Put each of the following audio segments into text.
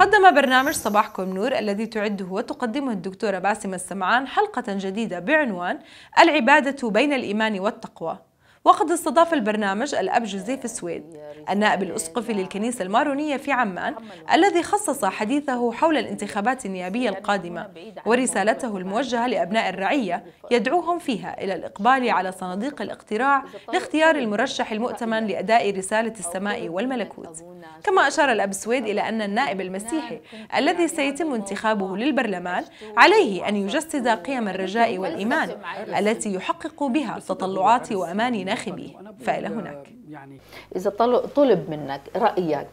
قدم برنامج صباحكم نور الذي تعده وتقدمه الدكتورة باسمة السمعان حلقة جديدة بعنوان العبادة بين الإيمان والتقوى وقد استضاف البرنامج الأب جوزيف السويد النائب الأسقفي للكنيسة المارونية في عمان الذي خصص حديثه حول الانتخابات النيابية القادمة ورسالته الموجهة لأبناء الرعية يدعوهم فيها إلى الإقبال على صناديق الاقتراع لاختيار المرشح المؤتمن لأداء رسالة السماء والملكوت كما أشار الأب السويد إلى أن النائب المسيحي الذي سيتم انتخابه للبرلمان عليه أن يجسد قيم الرجاء والإيمان التي يحقق بها تطلعات وأماننا الناخبي فإلى آه، هناك يعني إذا طلب منك رأيك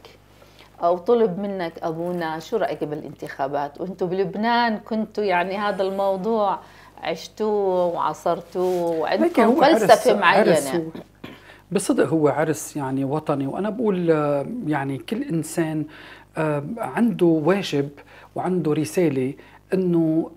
او طلب منك ابونا شو رايك بالانتخابات وانتم بلبنان كنتوا يعني هذا الموضوع عشتوه وعصرتوه وعندكم فلسفه معينه بصدق هو عرس يعني وطني وانا بقول آه، يعني كل انسان آه، عنده واجب وعنده رساله انه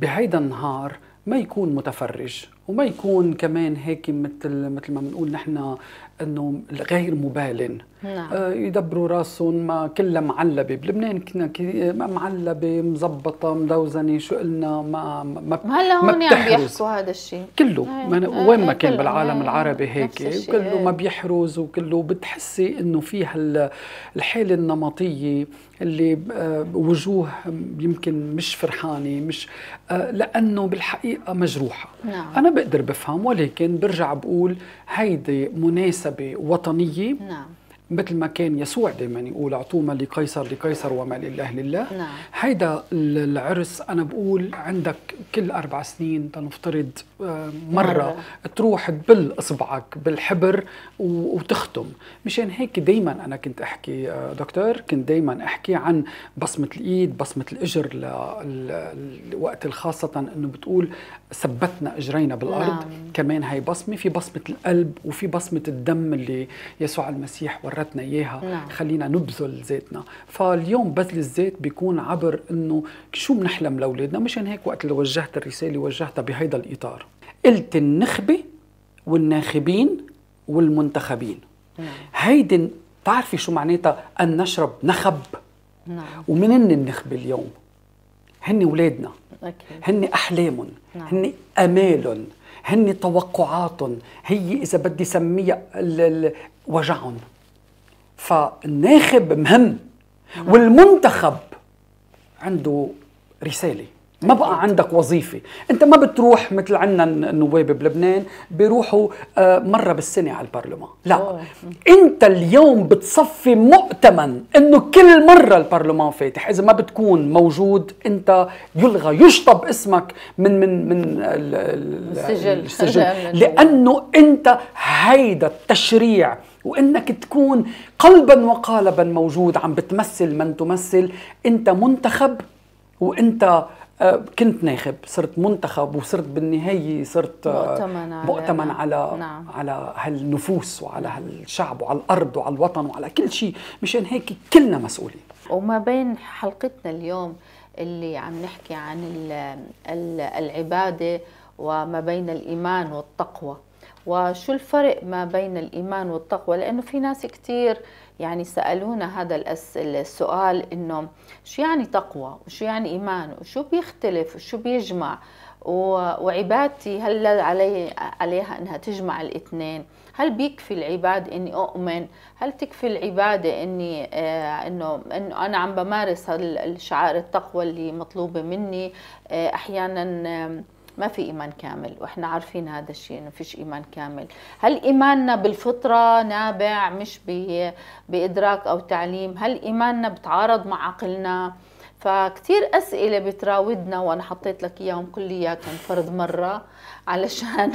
بهيدا النهار ما يكون متفرج وما يكون كمان هيك مثل مثل ما بنقول نحن انه غير مبالن نعم. آه يدبروا راسهم ما كلها معلبه بلبنان كنا معلبه مزبطه مدوزنه شو قلنا ما ما هلا هون عم يعني بيحكوا هذا الشيء كله إيه، ما إيه، وين ما إيه، كان بالعالم هي. العربي هيك كله ما بيحرز وكله بتحسي انه في هالحاله النمطيه اللي آه، وجوه يمكن مش فرحانه مش آه، لانه بالحقيقه مجروحه نعم. انا بقدر بفهم ولكن برجع بقول هيدي مناسبة وطنية نعم مثل ما كان يسوع دائما يقول اعطوا ما لقيصر لقيصر وما لله لله نعم. هيدا العرس انا بقول عندك كل اربع سنين تنفترض آه، مره, نعم. تروح تبل اصبعك بالحبر وتختم مشان هيك دائما انا كنت احكي آه، دكتور كنت دائما احكي عن بصمه الايد بصمه الاجر للوقت خاصه انه بتقول ثبتنا اجرينا بالارض نعم. كمان هي بصمه في بصمه القلب وفي بصمه الدم اللي يسوع المسيح ورا حرتنا اياها نعم. خلينا نبذل ذاتنا فاليوم بذل الذات بيكون عبر انه شو بنحلم لاولادنا مشان هيك وقت اللي وجهت الرساله وجهتها بهيدا الاطار قلت النخبه والناخبين والمنتخبين نعم. هيدي بتعرفي شو معناتها ان نشرب نخب نعم. ومنن النخبه اليوم هن اولادنا هن احلامهم نعم. هن امالهم هن توقعاتهم هي اذا بدي سميها وجعهم فالناخب مهم والمنتخب عنده رساله ما بقى عندك وظيفة انت ما بتروح مثل عنا النواب بلبنان بيروحوا آه، مرة بالسنة على البرلمان لا أوه. انت اليوم بتصفي مؤتمن انه كل مرة البرلمان فاتح اذا ما بتكون موجود انت يلغى يشطب اسمك من من من السجل, السجل. لانه انت هيدا التشريع وانك تكون قلبا وقالبا موجود عم بتمثل من تمثل انت منتخب وانت آه، كنت ناخب صرت منتخب وصرت بالنهاية صرت آه، مؤتمن على, مؤتمن على, نعم. على هالنفوس وعلى هالشعب وعلى الأرض وعلى الوطن وعلى كل شيء مشان هيك كلنا مسؤولين وما بين حلقتنا اليوم اللي عم نحكي عن العبادة وما بين الإيمان والتقوى وشو الفرق ما بين الإيمان والتقوى لأنه في ناس كتير يعني سألونا هذا السؤال إنه شو يعني تقوى وشو يعني إيمان وشو بيختلف وشو بيجمع وعبادتي هل علي عليها انها تجمع الاثنين هل بيكفي العباد اني اؤمن هل تكفي العباده اني آه انه انه انا عم بمارس شعائر التقوى اللي مطلوبه مني آه احيانا آه ما في ايمان كامل واحنا عارفين هذا الشيء انه فيش ايمان كامل هل ايماننا بالفطره نابع مش بادراك او تعليم هل ايماننا بتعارض مع عقلنا فكتير أسئلة بتراودنا وأنا حطيت لك إياهم كلياتهم فرض مرة علشان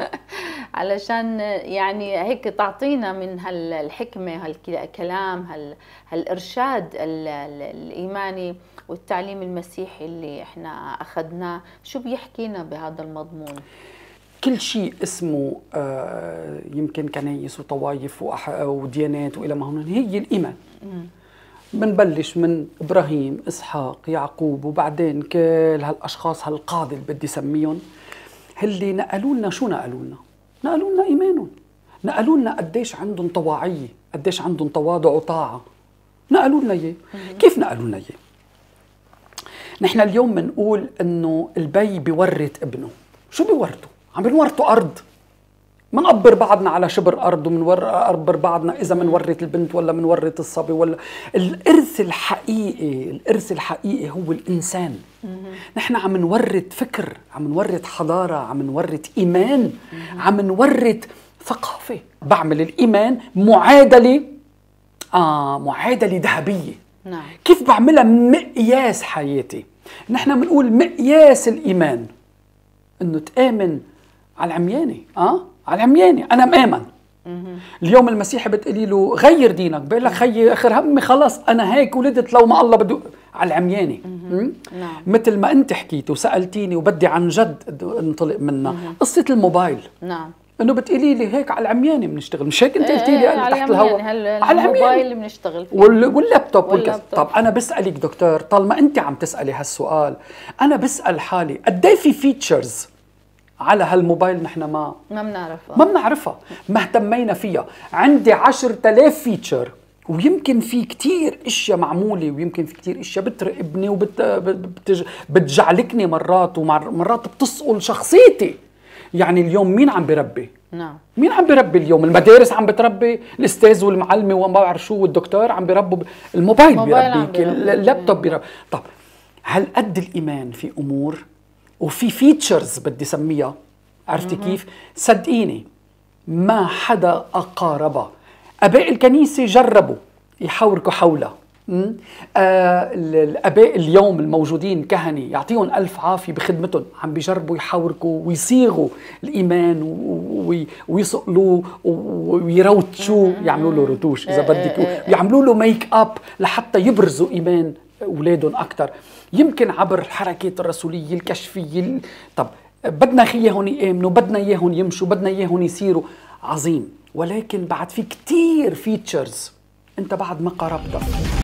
علشان يعني هيك تعطينا من هالحكمة هالكلام هالإرشاد الإيماني والتعليم المسيحي اللي احنا اخذناه شو بيحكينا بهذا المضمون كل شيء اسمه آه يمكن كنايس وطوائف وديانات والى ما هون هي الايمان بنبلش من ابراهيم اسحاق يعقوب وبعدين كل هالاشخاص هالقاده اللي بدي سميهم اللي نقلوا لنا شو نقلوا لنا نقلوا لنا ايمانهم نقلوا لنا قديش عندهم طواعيه قديش عندهم تواضع وطاعه نقلوا لنا اياه كيف نقلوا لنا اياه نحن اليوم بنقول انه البي بيورث ابنه شو بيورثه عم بنورثه ارض منقبر بعضنا على شبر ارض ومنقبر بعضنا اذا منورث البنت ولا منورث الصبي ولا الارث الحقيقي الارث الحقيقي هو الانسان نحن عم نورث فكر عم نورث حضاره عم نورث ايمان عم نورث ثقافه بعمل الايمان معادله آه معادله ذهبيه نعم كيف بعملها مقياس حياتي نحن بنقول مقياس الايمان انه تامن على العميانه اه على العميانه انا مآمن اليوم المسيح بتقولي له غير دينك بقول لك خيي اخر همي خلص انا هيك ولدت لو ما الله بده على العميانه نعم. مثل ما انت حكيت وسالتيني وبدي عن جد انطلق منها قصه الموبايل نعم انه بتقولي لي هيك على العمياني بنشتغل مش هيك انت قلتي لي إيه، إيه، انا تحت الهواء على العمياني بنشتغل فيه واللابتوب والكذا طب انا بسالك دكتور طالما انت عم تسالي هالسؤال انا بسال حالي قد إيه في فيتشرز على هالموبايل نحن ما ما بنعرفها ما بنعرفها ما اهتمينا فيها عندي 10000 فيتشر ويمكن في كتير اشياء معمولة ويمكن في كتير اشياء بترقبني وبتجعلكني مرات ومرات بتسقل شخصيتي يعني اليوم مين عم بربي نعم مين عم بربي اليوم المدارس عم بتربي الاستاذ والمعلمه وما بعرف شو والدكتور عم بيربوا الموبايل بيربيك اللابتوب بيربي طب هل قد الايمان في امور وفي فيتشرز بدي سميها عرفتي كيف صدقيني ما حدا اقاربها اباء الكنيسه جربوا يحوركوا حولها آه الاباء اليوم الموجودين كهنه يعطيهم الف عافيه بخدمتهم عم بيجربوا يحوركوا ويصيغوا الايمان ويصقلوه ويروتشوه يعملوا له رتوش اذا إيه، بدك إيه، ويعملوا إيه. له ميك اب لحتى يبرزوا ايمان اولادهم اكثر يمكن عبر الحركات الرسوليه الكشفيه طب بدنا اياهم يامنوا بدنا اياهم يمشوا بدنا اياهم يصيروا عظيم ولكن بعد في كتير فيتشرز انت بعد ما قربتها